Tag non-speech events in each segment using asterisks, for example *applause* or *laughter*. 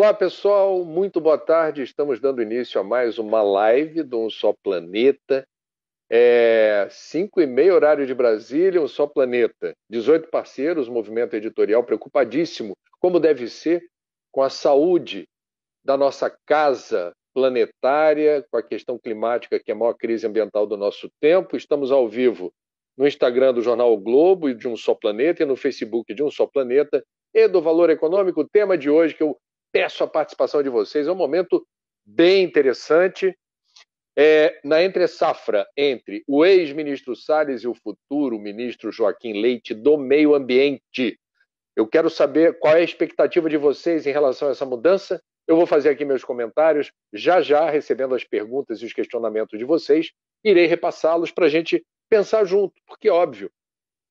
Olá, pessoal, muito boa tarde. Estamos dando início a mais uma live do Um Só Planeta. É cinco e meia horário de Brasília, Um Só Planeta. 18 parceiros, movimento editorial preocupadíssimo, como deve ser, com a saúde da nossa casa planetária, com a questão climática, que é a maior crise ambiental do nosso tempo. Estamos ao vivo no Instagram do Jornal o Globo e de Um Só Planeta e no Facebook de Um Só Planeta e do Valor Econômico. O tema de hoje que eu peço a participação de vocês. É um momento bem interessante. É, na entre-safra entre o ex-ministro Salles e o futuro ministro Joaquim Leite do Meio Ambiente. Eu quero saber qual é a expectativa de vocês em relação a essa mudança. Eu vou fazer aqui meus comentários, já já recebendo as perguntas e os questionamentos de vocês, irei repassá-los para a gente pensar junto, porque, óbvio,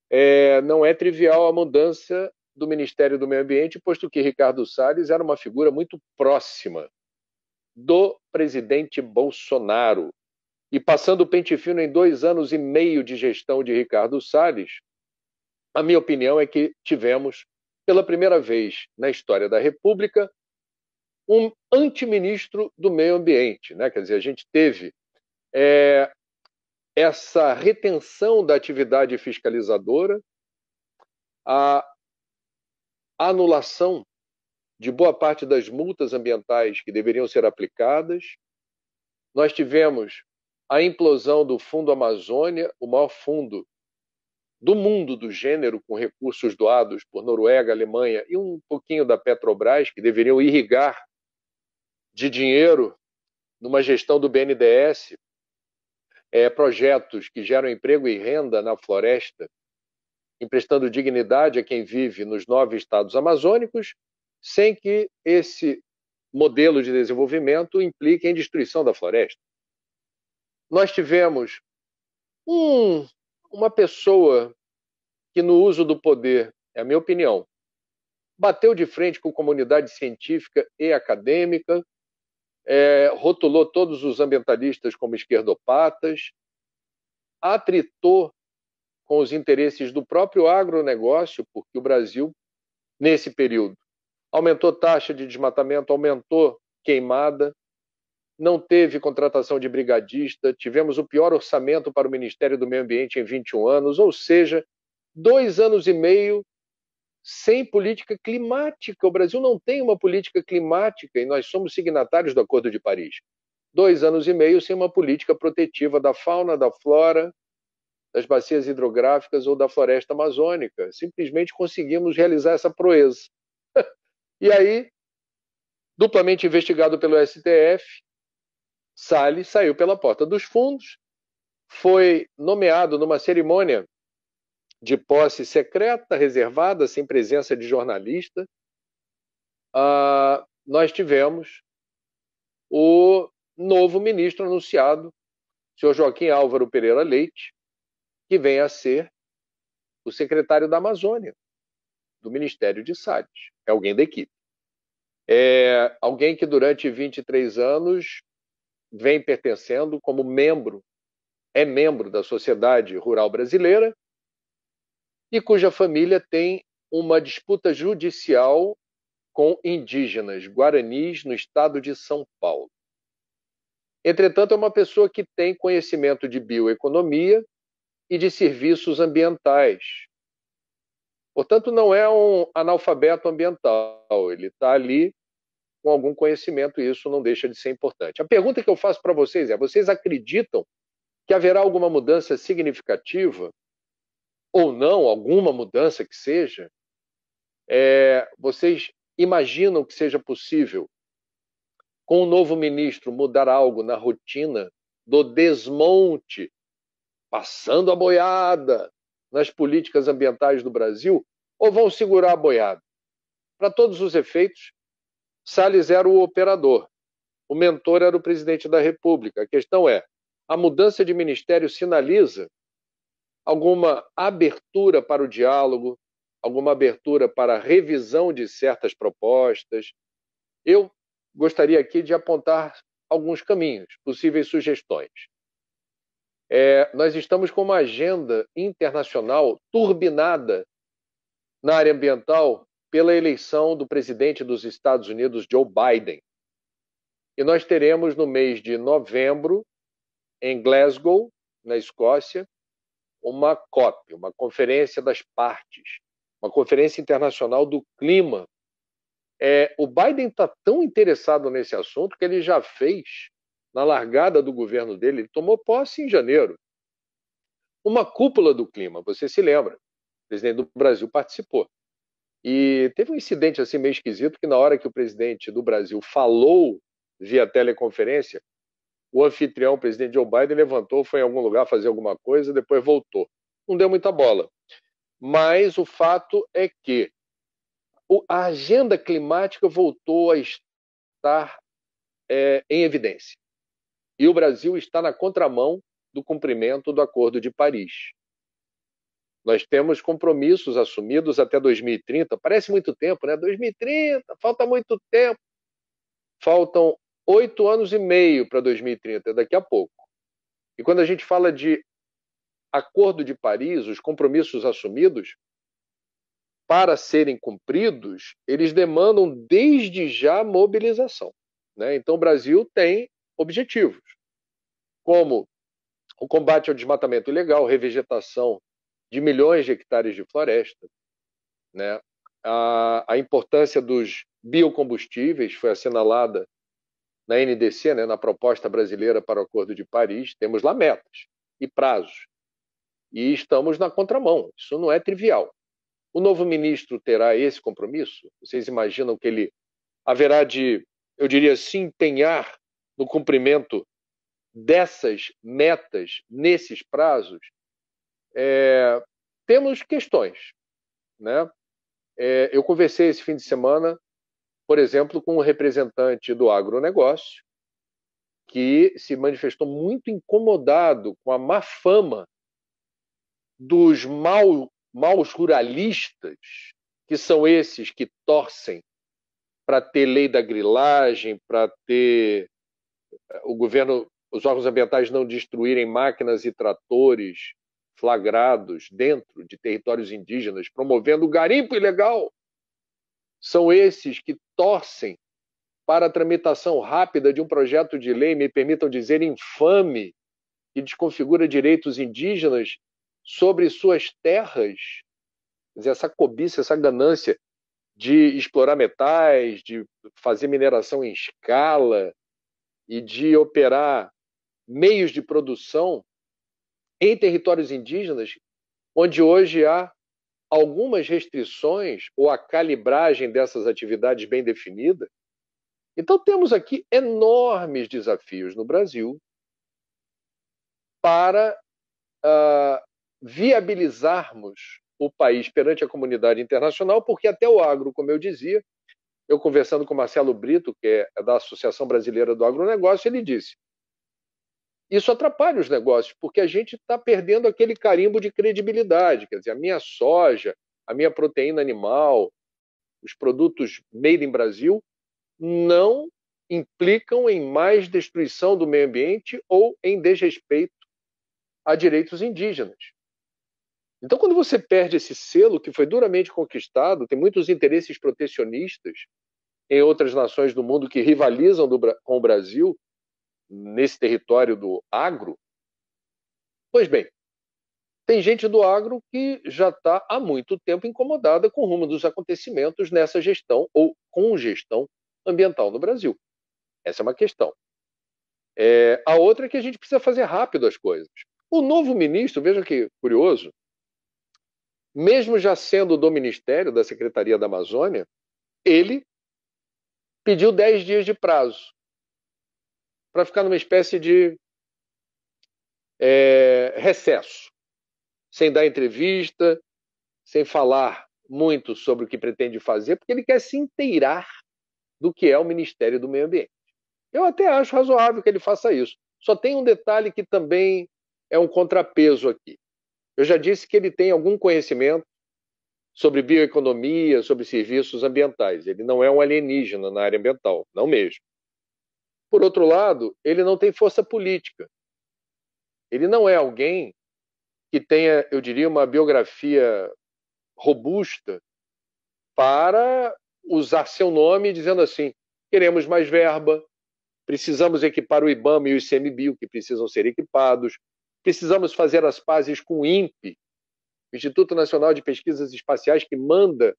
é, não é trivial a mudança do Ministério do Meio Ambiente, posto que Ricardo Salles era uma figura muito próxima do presidente Bolsonaro. E passando o pente fino em dois anos e meio de gestão de Ricardo Salles, a minha opinião é que tivemos, pela primeira vez na história da República, um antiministro do meio ambiente. Né? Quer dizer, a gente teve é, essa retenção da atividade fiscalizadora, a anulação de boa parte das multas ambientais que deveriam ser aplicadas. Nós tivemos a implosão do Fundo Amazônia, o maior fundo do mundo do gênero, com recursos doados por Noruega, Alemanha e um pouquinho da Petrobras, que deveriam irrigar de dinheiro numa gestão do BNDES é, eh, projetos que geram emprego e renda na floresta emprestando dignidade a quem vive nos nove estados amazônicos, sem que esse modelo de desenvolvimento implique em destruição da floresta. Nós tivemos um, uma pessoa que, no uso do poder, é a minha opinião, bateu de frente com comunidade científica e acadêmica, é, rotulou todos os ambientalistas como esquerdopatas, atritou com os interesses do próprio agronegócio, porque o Brasil, nesse período, aumentou taxa de desmatamento, aumentou queimada, não teve contratação de brigadista, tivemos o pior orçamento para o Ministério do Meio Ambiente em 21 anos, ou seja, dois anos e meio sem política climática. O Brasil não tem uma política climática e nós somos signatários do Acordo de Paris. Dois anos e meio sem uma política protetiva da fauna, da flora, das bacias hidrográficas ou da floresta amazônica. Simplesmente conseguimos realizar essa proeza. *laughs* e aí, duplamente investigado pelo STF, Salles saiu pela porta dos fundos, foi nomeado numa cerimônia de posse secreta, reservada, sem presença de jornalista. Ah, nós tivemos o novo ministro anunciado, o senhor Joaquim Álvaro Pereira Leite, que vem a ser o secretário da Amazônia, do Ministério de Salles. É alguém da equipe. É alguém que durante 23 anos vem pertencendo como membro, é membro da sociedade rural brasileira e cuja família tem uma disputa judicial com indígenas guaranis no estado de São Paulo. Entretanto, é uma pessoa que tem conhecimento de bioeconomia e de serviços ambientais. Portanto, não é um analfabeto ambiental, ele está ali com algum conhecimento e isso não deixa de ser importante. A pergunta que eu faço para vocês é: vocês acreditam que haverá alguma mudança significativa ou não, alguma mudança que seja? É, vocês imaginam que seja possível, com o novo ministro, mudar algo na rotina do desmonte passando a boiada nas políticas ambientais do Brasil ou vão segurar a boiada? Para todos os efeitos, Salles era o operador, o mentor era o presidente da República. A questão é: a mudança de ministério sinaliza alguma abertura para o diálogo, alguma abertura para a revisão de certas propostas? Eu gostaria aqui de apontar alguns caminhos, possíveis sugestões. É, nós estamos com uma agenda internacional turbinada na área ambiental pela eleição do presidente dos Estados Unidos, Joe Biden. E nós teremos no mês de novembro, em Glasgow, na Escócia, uma COP, uma Conferência das Partes, uma Conferência Internacional do Clima. É, o Biden está tão interessado nesse assunto que ele já fez na largada do governo dele, ele tomou posse em janeiro. Uma cúpula do clima, você se lembra? O presidente do Brasil participou. E teve um incidente assim meio esquisito que na hora que o presidente do Brasil falou via teleconferência, o anfitrião, o presidente Joe Biden, levantou, foi em algum lugar fazer alguma coisa, depois voltou. Não deu muita bola. Mas o fato é que a agenda climática voltou a estar é, em evidência. E o Brasil está na contramão do cumprimento do Acordo de Paris. Nós temos compromissos assumidos até 2030, parece muito tempo, né? 2030, falta muito tempo. Faltam oito anos e meio para 2030, é daqui a pouco. E quando a gente fala de Acordo de Paris, os compromissos assumidos, para serem cumpridos, eles demandam desde já mobilização. Né? Então, o Brasil tem objetivos, como o combate ao desmatamento ilegal, revegetação de milhões de hectares de floresta, né? a, a importância dos biocombustíveis foi assinalada na NDC, né, na proposta brasileira para o Acordo de Paris, temos lá metas e prazos. E estamos na contramão, isso não é trivial. O novo ministro terá esse compromisso? Vocês imaginam que ele haverá de, eu diria, se empenhar no cumprimento dessas metas nesses prazos, é, temos questões. Né? É, eu conversei esse fim de semana, por exemplo, com um representante do agronegócio, que se manifestou muito incomodado com a má fama dos mal, maus ruralistas, que são esses que torcem para ter lei da grilagem, para ter o governo, os órgãos ambientais não destruírem máquinas e tratores flagrados dentro de territórios indígenas, promovendo o garimpo ilegal. São esses que torcem para a tramitação rápida de um projeto de lei, me permitam dizer, infame, que desconfigura direitos indígenas sobre suas terras. Quer dizer, essa cobiça, essa ganância de explorar metais, de fazer mineração em escala, e de operar meios de produção em territórios indígenas, onde hoje há algumas restrições ou a calibragem dessas atividades bem definida. Então, temos aqui enormes desafios no Brasil para uh, viabilizarmos o país perante a comunidade internacional, porque até o agro, como eu dizia, eu conversando com Marcelo Brito, que é da Associação Brasileira do Agronegócio, ele disse: isso atrapalha os negócios, porque a gente está perdendo aquele carimbo de credibilidade. Quer dizer, a minha soja, a minha proteína animal, os produtos made in Brasil não implicam em mais destruição do meio ambiente ou em desrespeito a direitos indígenas. Então, quando você perde esse selo que foi duramente conquistado, tem muitos interesses protecionistas em outras nações do mundo que rivalizam do, com o Brasil nesse território do agro? Pois bem, tem gente do agro que já está há muito tempo incomodada com o rumo dos acontecimentos nessa gestão ou com gestão ambiental no Brasil. Essa é uma questão. É, a outra é que a gente precisa fazer rápido as coisas. O novo ministro, veja que curioso, mesmo já sendo do Ministério da Secretaria da Amazônia, ele pediu 10 dias de prazo para ficar numa espécie de é, recesso, sem dar entrevista, sem falar muito sobre o que pretende fazer, porque ele quer se inteirar do que é o Ministério do Meio Ambiente. Eu até acho razoável que ele faça isso. Só tem um detalhe que também é um contrapeso aqui. Eu já disse que ele tem algum conhecimento sobre bioeconomia, sobre serviços ambientais. Ele não é um alienígena na área ambiental, não mesmo. Por outro lado, ele não tem força política. Ele não é alguém que tenha, eu diria, uma biografia robusta para usar seu nome dizendo assim: queremos mais verba, precisamos equipar o IBAMA e o ICMBio, que precisam ser equipados, precisamos fazer as pazes com o INPE, o Instituto Nacional de Pesquisas Espaciais, que manda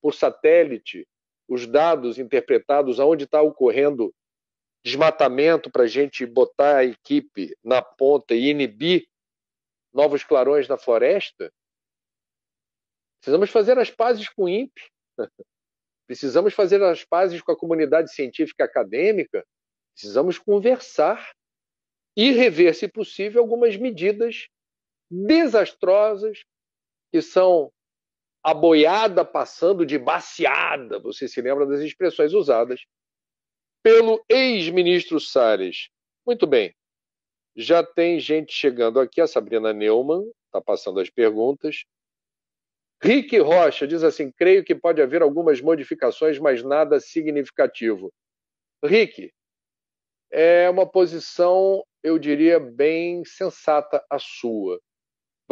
por satélite os dados interpretados aonde está ocorrendo desmatamento para a gente botar a equipe na ponta e inibir novos clarões na floresta, precisamos fazer as pazes com o INPE. *laughs* Precisamos fazer as pazes com a comunidade científica acadêmica. Precisamos conversar e rever, se possível, algumas medidas desastrosas que são a boiada passando de baciada, você se lembra das expressões usadas pelo ex-ministro Salles. Muito bem, já tem gente chegando aqui, a Sabrina Neumann está passando as perguntas. Rick Rocha diz assim: creio que pode haver algumas modificações, mas nada significativo. Rick, é uma posição, eu diria, bem sensata a sua.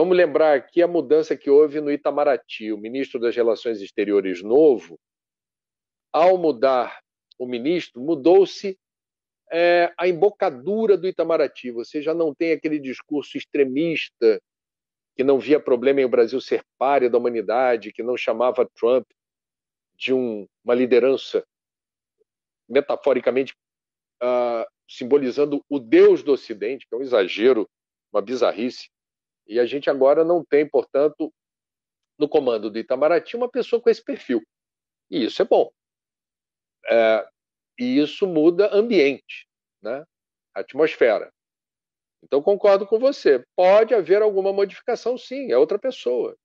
Vamos lembrar aqui a mudança que houve no Itamaraty. O ministro das Relações Exteriores novo, ao mudar o ministro, mudou-se é, a embocadura do Itamaraty. Você já não tem aquele discurso extremista que não via problema em o Brasil ser páreo da humanidade, que não chamava Trump de um, uma liderança metaforicamente uh, simbolizando o Deus do Ocidente, que é um exagero, uma bizarrice. E a gente agora não tem, portanto, no comando do Itamaraty uma pessoa com esse perfil. E isso é bom. É, e isso muda ambiente, né? atmosfera. Então concordo com você. Pode haver alguma modificação, sim, é outra pessoa.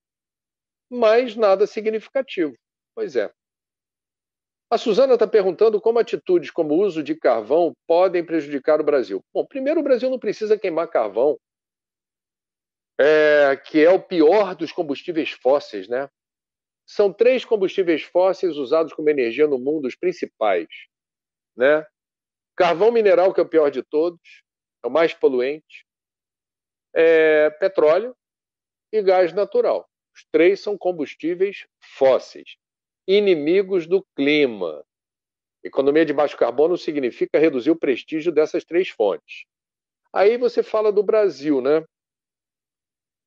Mas nada significativo. Pois é. A Suzana está perguntando como atitudes como o uso de carvão podem prejudicar o Brasil. Bom, primeiro, o Brasil não precisa queimar carvão é, que é o pior dos combustíveis fósseis, né? São três combustíveis fósseis usados como energia no mundo, os principais, né? Carvão mineral, que é o pior de todos, é o mais poluente, é, petróleo e gás natural. Os três são combustíveis fósseis, inimigos do clima. Economia de baixo carbono significa reduzir o prestígio dessas três fontes. Aí você fala do Brasil, né?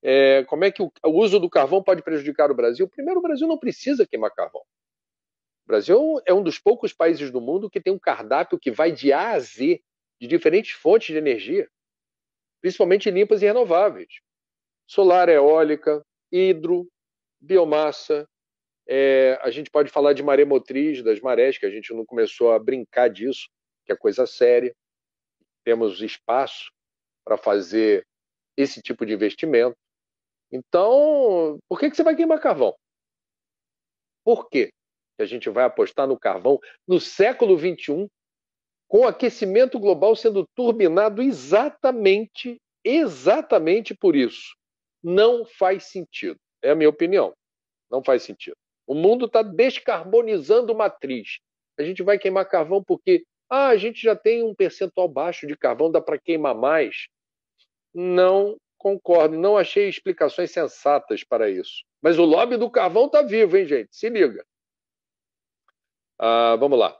é, como é que o, o, uso do carvão pode prejudicar o Brasil? Primeiro, o Brasil não precisa queimar carvão. O Brasil é um dos poucos países do mundo que tem um cardápio que vai de A a Z de diferentes fontes de energia, principalmente limpas e renováveis. Solar, eólica, hidro, biomassa. É, a gente pode falar de maremotriz, das marés, que a gente não começou a brincar disso, que é coisa séria. Temos espaço para fazer esse tipo de investimento. Então, por que, que você vai queimar carvão? Por quê? Que a gente vai apostar no carvão no século XXI, com o aquecimento global sendo turbinado exatamente, exatamente por isso. Não faz sentido. É a minha opinião. Não faz sentido. O mundo está descarbonizando matriz. A gente vai queimar carvão porque ah, a gente já tem um percentual baixo de carvão, dá para queimar mais. Não Concordo, não achei explicações sensatas para isso. Mas o lobby do carvão está vivo, hein, gente? Se liga. Ah, vamos lá.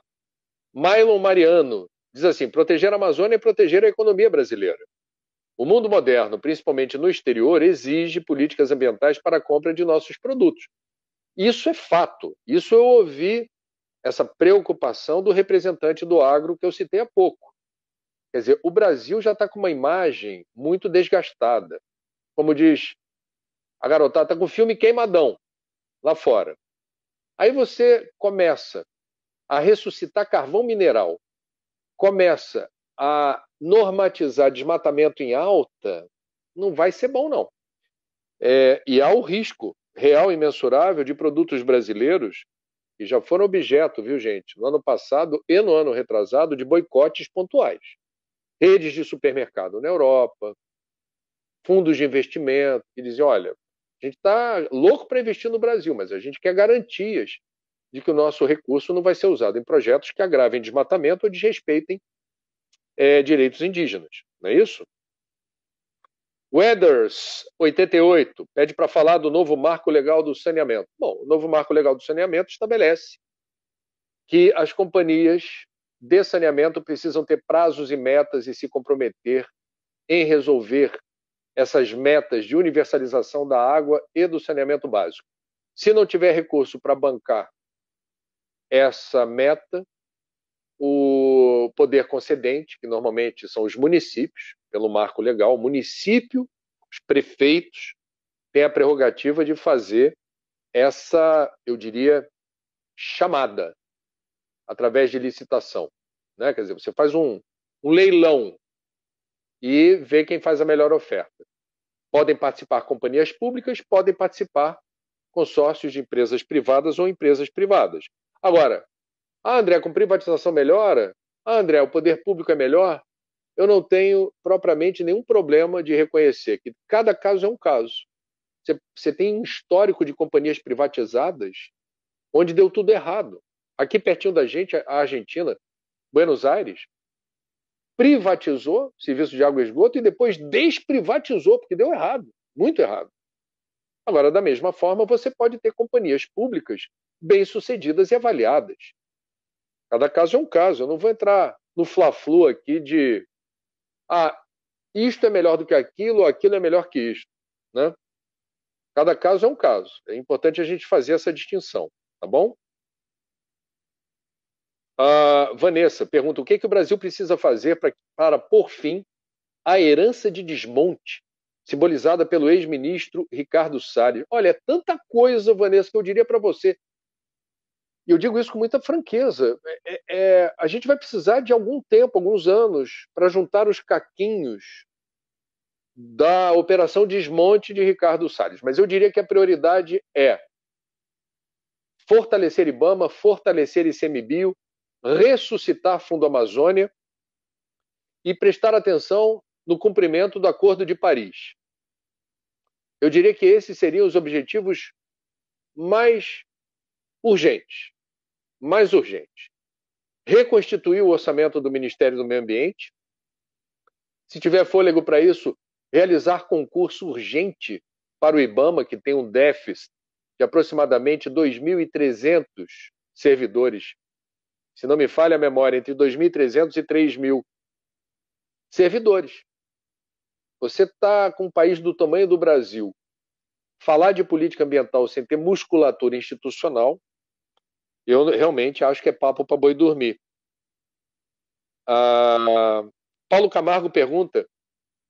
Mylon Mariano diz assim: proteger a Amazônia é proteger a economia brasileira. O mundo moderno, principalmente no exterior, exige políticas ambientais para a compra de nossos produtos. Isso é fato. Isso eu ouvi essa preocupação do representante do agro que eu citei há pouco. Quer dizer, o Brasil já está com uma imagem muito desgastada. Como diz a garotada, está com o filme queimadão lá fora. Aí você começa a ressuscitar carvão mineral, começa a normatizar desmatamento em alta, não vai ser bom, não. É, e há o risco real e mensurável de produtos brasileiros que já foram objeto, viu, gente, no ano passado e no ano retrasado, de boicotes pontuais redes de supermercado na Europa, fundos de investimento que dizem: olha, a gente está louco para investir no Brasil, mas a gente quer garantias de que o nosso recurso não vai ser usado em projetos que agravem desmatamento ou desrespeitem é, direitos indígenas. Não é isso? Weathers, 88, pede para falar do novo marco legal do saneamento. Bom, o novo marco legal do saneamento estabelece que as companhias de saneamento precisam ter prazos e metas e se comprometer em resolver essas metas de universalização da água e do saneamento básico. Se não tiver recurso para bancar essa meta, o poder concedente, que normalmente são os municípios, pelo marco legal, o município, os prefeitos, têm a prerrogativa de fazer essa, eu diria, chamada, através de licitação. Né? Quer dizer, você faz um, um leilão e vê quem faz a melhor oferta. Podem participar companhias públicas, podem participar consórcios de empresas privadas ou empresas privadas. Agora, ah, André, com privatização melhora? Ah, André, o poder público é melhor? Eu não tenho propriamente nenhum problema de reconhecer que cada caso é um caso. Você, você tem um histórico de companhias privatizadas onde deu tudo errado. Aqui pertinho da gente, a Argentina, Buenos Aires, privatizou serviço de água e esgoto e depois desprivatizou, porque deu errado, muito errado. Agora, da mesma forma, você pode ter companhias públicas bem-sucedidas e avaliadas. Cada caso é um caso. Eu não vou entrar no fla-flu aqui de ah, isto é melhor do que aquilo, aquilo é melhor que isto, né? Cada caso é um caso. É importante a gente fazer essa distinção, tá bom? Uh, Vanessa pergunta: o que, é que o Brasil precisa fazer pra, para por fim a herança de desmonte simbolizada pelo ex-ministro Ricardo Salles? Olha, é tanta coisa, Vanessa, que eu diria para você. E eu digo isso com muita franqueza. É, é, é, a gente vai precisar de algum tempo, alguns anos, para juntar os caquinhos da operação desmonte de Ricardo Salles. Mas eu diria que a prioridade é fortalecer IBAMA, fortalecer ICMBio, ressuscitar Fundo Amazônia e prestar atenção no cumprimento do Acordo de Paris. Eu diria que esses seriam os objetivos mais urgentes. Mais urgentes. Reconstituir o orçamento do Ministério do Meio Ambiente. Se tiver fôlego para isso, realizar concurso urgente para o IBAMA, que tem um déficit de aproximadamente 2.300 servidores se não me falha a memória, entre 2.300 e 3.000 servidores. Você está com um país do tamanho do Brasil. Falar de política ambiental sem ter musculatura institucional, eu realmente acho que é papo para boi dormir. Ah, Paulo Camargo pergunta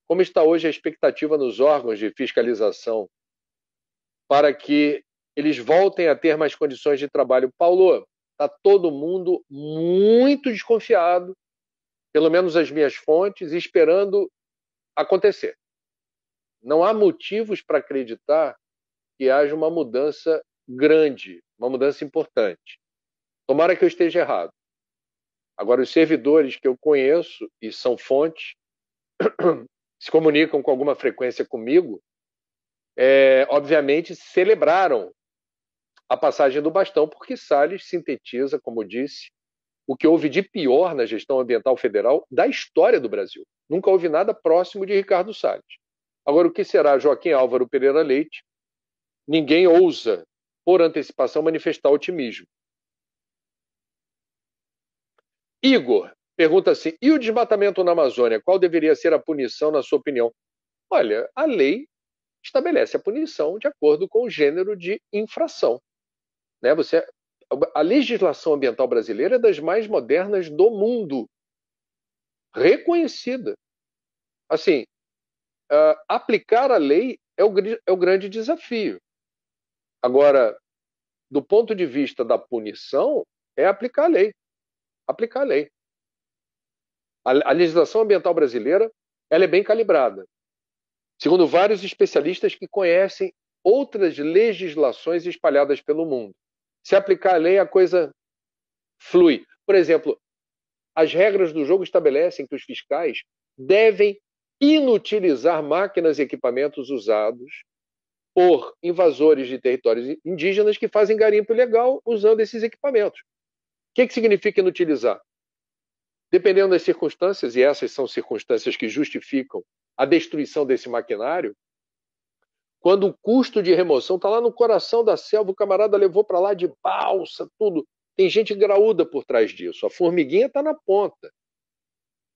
como está hoje a expectativa nos órgãos de fiscalização para que eles voltem a ter mais condições de trabalho. Paulo, Está todo mundo muito desconfiado, pelo menos as minhas fontes, esperando acontecer. Não há motivos para acreditar que haja uma mudança grande, uma mudança importante. Tomara que eu esteja errado. Agora, os servidores que eu conheço e são fontes *clears throat* se comunicam com alguma frequência comigo, é, obviamente celebraram a passagem do bastão, porque Salles sintetiza, como disse, o que houve de pior na gestão ambiental federal da história do Brasil. Nunca houve nada próximo de Ricardo Salles. Agora, o que será Joaquim Álvaro Pereira Leite? Ninguém ousa, por antecipação, manifestar otimismo. Igor pergunta assim: e o desmatamento na Amazônia? Qual deveria ser a punição, na sua opinião? Olha, a lei estabelece a punição de acordo com o gênero de infração. Né? Você, é, a legislação ambiental brasileira é das mais modernas do mundo, reconhecida. Assim, uh, aplicar a lei é o, é o grande desafio. Agora, do ponto de vista da punição, é aplicar a lei. Aplicar a lei. A, a legislação ambiental brasileira ela é bem calibrada. Segundo vários especialistas que conhecem outras legislações espalhadas pelo mundo. Se aplicar a lei, a coisa flui. Por exemplo, as regras do jogo estabelecem que os fiscais devem inutilizar máquinas e equipamentos usados por invasores de territórios indígenas que fazem garimpo ilegal usando esses equipamentos. O que, que significa inutilizar? Dependendo das circunstâncias, e essas são circunstâncias que justificam a destruição desse maquinário, quando o custo de remoção está lá no coração da selva, o camarada levou para lá de balsa, tudo. Tem gente graúda por trás disso. A formiguinha está na ponta.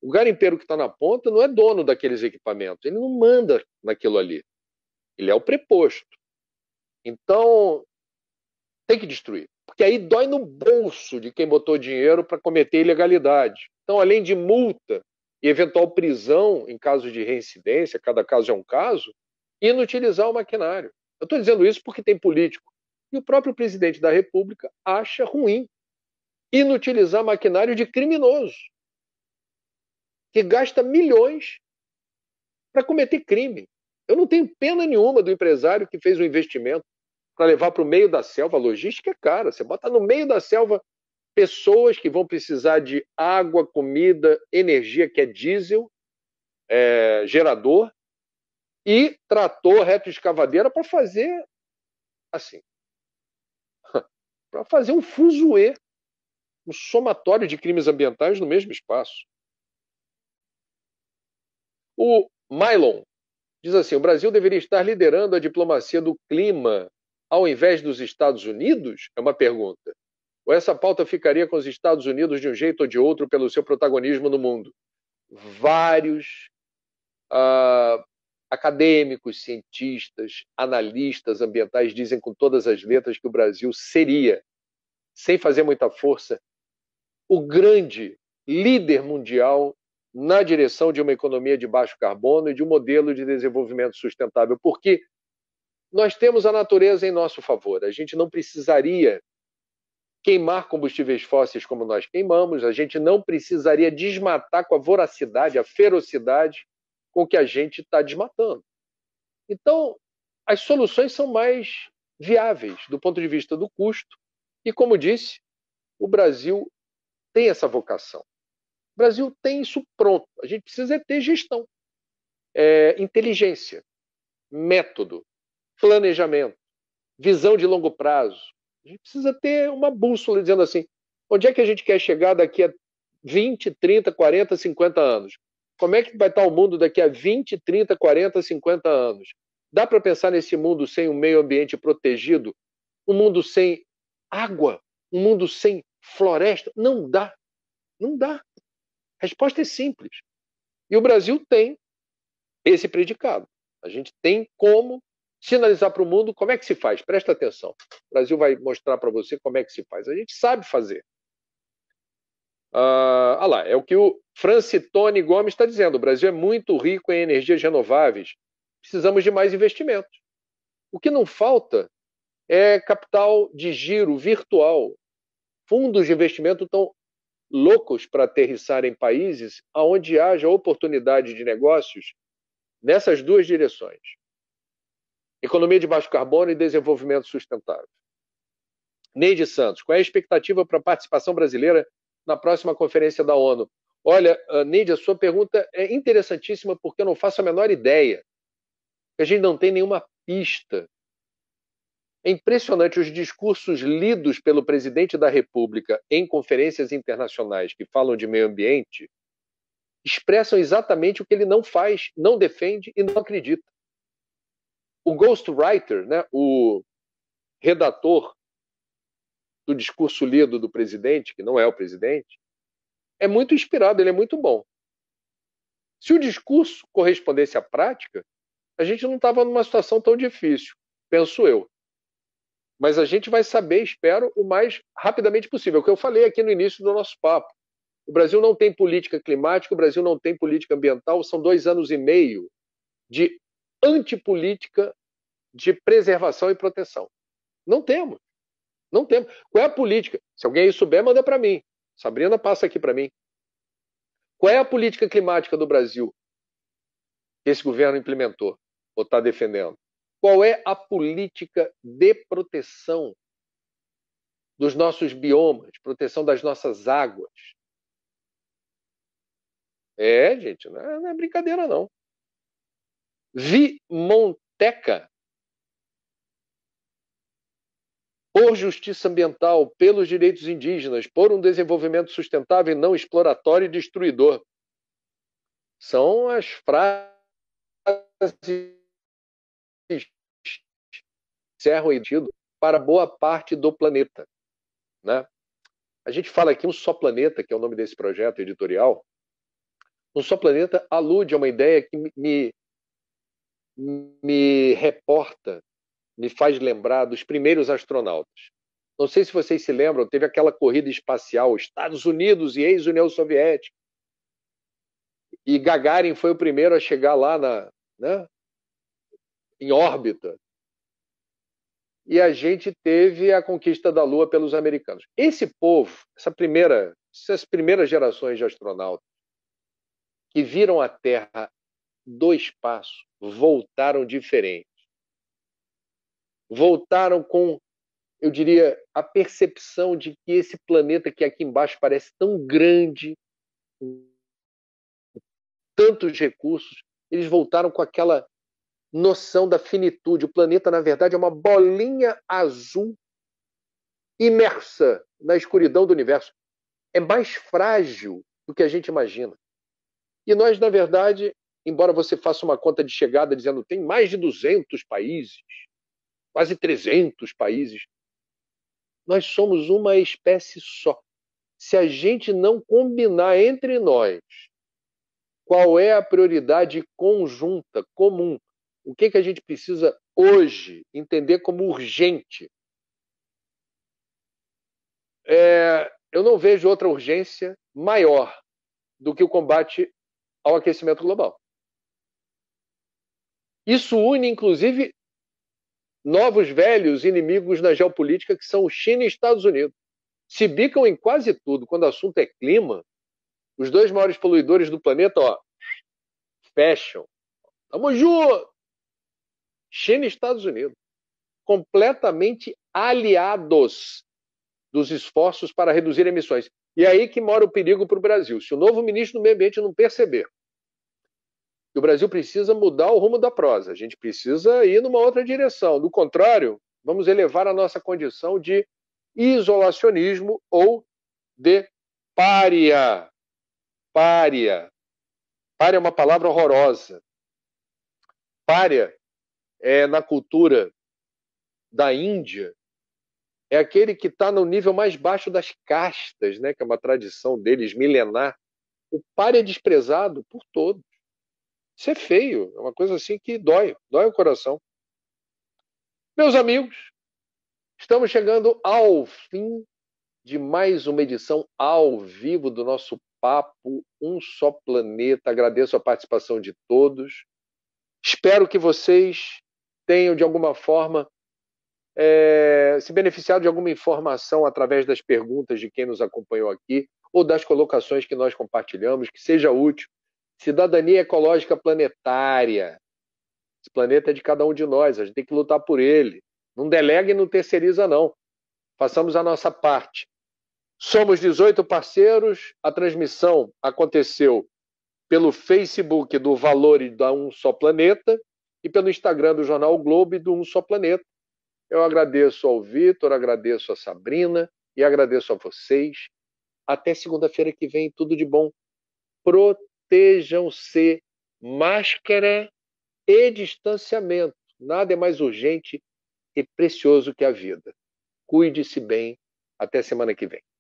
O garimpeiro que está na ponta não é dono daqueles equipamentos. Ele não manda naquilo ali. Ele é o preposto. Então, tem que destruir. Porque aí dói no bolso de quem botou dinheiro para cometer ilegalidade. Então, além de multa e eventual prisão em caso de reincidência, cada caso é um caso, inutilizar o maquinário. Eu estou dizendo isso porque tem político. E o próprio presidente da República acha ruim inutilizar maquinário de criminoso, que gasta milhões para cometer crime. Eu não tenho pena nenhuma do empresário que fez um investimento para levar para o meio da selva. A logística é cara. Você bota no meio da selva pessoas que vão precisar de água, comida, energia, que é diesel, é, gerador, e tratou Reto escavadeira para fazer assim *laughs* para fazer um fuzuê, um somatório de crimes ambientais no mesmo espaço. O Mylon diz assim: o Brasil deveria estar liderando a diplomacia do clima ao invés dos Estados Unidos? É uma pergunta. Ou essa pauta ficaria com os Estados Unidos de um jeito ou de outro pelo seu protagonismo no mundo? Vários ah, Acadêmicos, cientistas, analistas ambientais dizem com todas as letras que o Brasil seria, sem fazer muita força, o grande líder mundial na direção de uma economia de baixo carbono e de um modelo de desenvolvimento sustentável, porque nós temos a natureza em nosso favor. A gente não precisaria queimar combustíveis fósseis como nós queimamos, a gente não precisaria desmatar com a voracidade, a ferocidade com o que a gente está desmatando. Então, as soluções são mais viáveis do ponto de vista do custo, e como disse, o Brasil tem essa vocação. O Brasil tem isso pronto. A gente precisa é ter gestão, é, inteligência, método, planejamento, visão de longo prazo. A gente precisa ter uma bússola dizendo assim: onde é que a gente quer chegar daqui a 20, 30, 40, 50 anos? Como é que vai estar o mundo daqui a 20, 30, 40, 50 anos? Dá para pensar nesse mundo sem um meio ambiente protegido? Um mundo sem água? Um mundo sem floresta? Não dá. Não dá. A resposta é simples. E o Brasil tem esse predicado. A gente tem como sinalizar para o mundo como é que se faz. Presta atenção. O Brasil vai mostrar para você como é que se faz. A gente sabe fazer. Ah, ah lá, é o que o Francitone Gomes está dizendo: o Brasil é muito rico em energias renováveis, precisamos de mais investimentos. O que não falta é capital de giro virtual. Fundos de investimento estão loucos para aterrissar em países onde haja oportunidade de negócios nessas duas direções: economia de baixo carbono e desenvolvimento sustentável. Neide Santos, qual é a expectativa para a participação brasileira na próxima conferência da ONU? Olha, ah, Neide, a sua pergunta é interessantíssima porque eu não faço a menor ideia. A gente não tem nenhuma pista. É impressionante os discursos lidos pelo presidente da República em conferências internacionais que falam de meio ambiente expressam exatamente o que ele não faz, não defende e não acredita. O ghostwriter, né, o redator do discurso lido do presidente, que não é o presidente, é muito inspirado, ele é muito bom. Se o discurso correspondesse à prática, a gente não estava numa situação tão difícil, penso eu. Mas a gente vai saber, espero, o mais rapidamente possível. O que eu falei aqui no início do nosso papo. O Brasil não tem política climática, o Brasil não tem política ambiental, são dois anos e meio de antipolítica de preservação e proteção. Não temos. Não temos. Qual é a política? Se alguém souber, manda para mim. Sabrina passa aqui para mim. Qual é a política climática do Brasil que esse governo implementou ou está defendendo? Qual é a política de proteção dos nossos biomas, proteção das nossas águas? É, gente, não é, é brincadeira, não. Vi Monteca por justiça ambiental, pelos direitos indígenas, por um desenvolvimento sustentável e não exploratório e destruidor. São as frases que serram edido para boa parte do planeta. Né? A gente fala aqui um só planeta, que é o nome desse projeto editorial. Um só planeta alude a uma ideia que me, me reporta me faz lembrar dos primeiros astronautas. Não sei se vocês se lembram, teve aquela corrida espacial Estados Unidos e ex-União Soviética. E Gagarin foi o primeiro a chegar lá na, né, em órbita. E a gente teve a conquista da Lua pelos americanos. Esse povo, essa primeira, essas primeiras gerações de astronautas que viram a Terra do espaço, voltaram diferente voltaram com, eu diria, a percepção de que esse planeta que aqui embaixo parece tão grande, tantos recursos, eles voltaram com aquela noção da finitude. O planeta, na verdade, é uma bolinha azul imersa na escuridão do universo. É mais frágil do que a gente imagina. E nós, na verdade, embora você faça uma conta de chegada dizendo tem mais de 200 países, quase 300 países. Nós somos uma espécie só. Se a gente não combinar entre nós qual é a prioridade conjunta, comum, o que, que a gente precisa hoje entender como urgente. É, eu não vejo outra urgência maior do que o combate ao aquecimento global. Isso une, inclusive, novos velhos inimigos na geopolítica, que são China e Estados Unidos. Se bicam em quase tudo. Quando o assunto é clima, os dois maiores poluidores do planeta, ó, fecham. Tamo junto! China e Estados Unidos. Completamente aliados dos esforços para reduzir emissões. E é aí que mora o perigo para o Brasil. Se o novo ministro do Meio Ambiente não perceber que o Brasil precisa mudar o rumo da prosa, a gente precisa ir numa outra direção. Do contrário, vamos elevar a nossa condição de isolacionismo ou de pária. Pária. Pária é uma palavra horrorosa. Pária é, na cultura da Índia é aquele que está no nível mais baixo das castas, né? que é uma tradição deles milenar. O pária é desprezado por todos. Isso é feio, é uma coisa assim que dói, dói o coração. Meus amigos, estamos chegando ao fim de mais uma edição ao vivo do nosso Papo Um Só Planeta. Agradeço a participação de todos. Espero que vocês tenham, de alguma forma, é, se beneficiado de alguma informação através das perguntas de quem nos acompanhou aqui ou das colocações que nós compartilhamos, que seja útil Cidadania ecológica planetária. Esse planeta é de cada um de nós, a gente tem que lutar por ele. Não delega e não terceiriza, não. Façamos a nossa parte. Somos 18 parceiros. A transmissão aconteceu pelo Facebook do Valor e da Um Só Planeta e pelo Instagram do Jornal o Globo e do Um Só Planeta. Eu agradeço ao Vitor, agradeço a Sabrina e agradeço a vocês. Até segunda-feira que vem, tudo de bom protejam-se, máscara e distanciamento. Nada é mais urgente e precioso que a vida. Cuide-se bem. Até semana que vem.